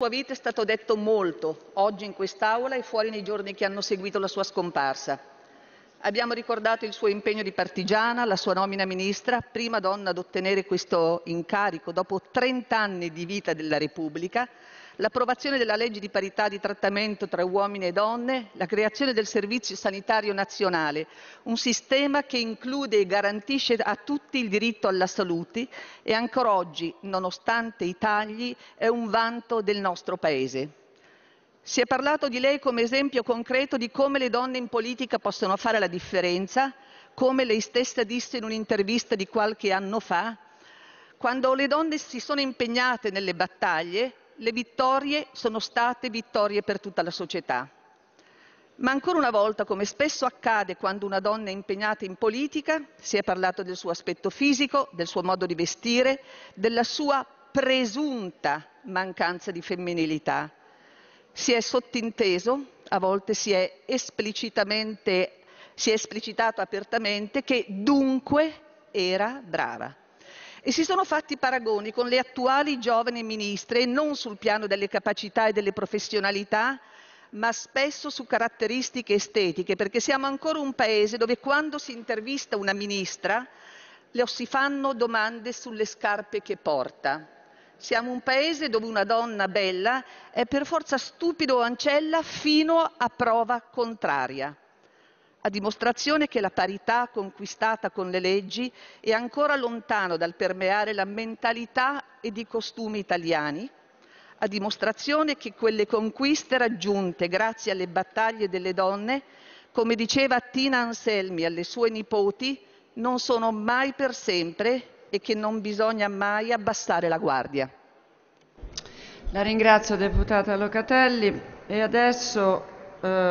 sua vita è stato detto molto, oggi in quest'Aula e fuori nei giorni che hanno seguito la sua scomparsa. Abbiamo ricordato il suo impegno di partigiana, la sua nomina ministra, prima donna ad ottenere questo incarico dopo 30 anni di vita della Repubblica, l'approvazione della legge di parità di trattamento tra uomini e donne, la creazione del Servizio sanitario nazionale, un sistema che include e garantisce a tutti il diritto alla salute e ancora oggi, nonostante i tagli, è un vanto del nostro Paese. Si è parlato di lei come esempio concreto di come le donne in politica possono fare la differenza, come lei stessa disse in un'intervista di qualche anno fa, quando le donne si sono impegnate nelle battaglie, le vittorie sono state vittorie per tutta la società. Ma ancora una volta, come spesso accade quando una donna è impegnata in politica, si è parlato del suo aspetto fisico, del suo modo di vestire, della sua presunta mancanza di femminilità. Si è sottinteso, a volte si è, si è esplicitato apertamente, che dunque era brava. E si sono fatti paragoni con le attuali giovani ministre non sul piano delle capacità e delle professionalità, ma spesso su caratteristiche estetiche, perché siamo ancora un paese dove quando si intervista una ministra le si fanno domande sulle scarpe che porta. Siamo un paese dove una donna bella è per forza stupido o ancella fino a prova contraria a dimostrazione che la parità conquistata con le leggi è ancora lontano dal permeare la mentalità ed i costumi italiani, a dimostrazione che quelle conquiste raggiunte grazie alle battaglie delle donne, come diceva Tina Anselmi alle sue nipoti, non sono mai per sempre e che non bisogna mai abbassare la guardia. La ringrazio deputata Locatelli e adesso eh,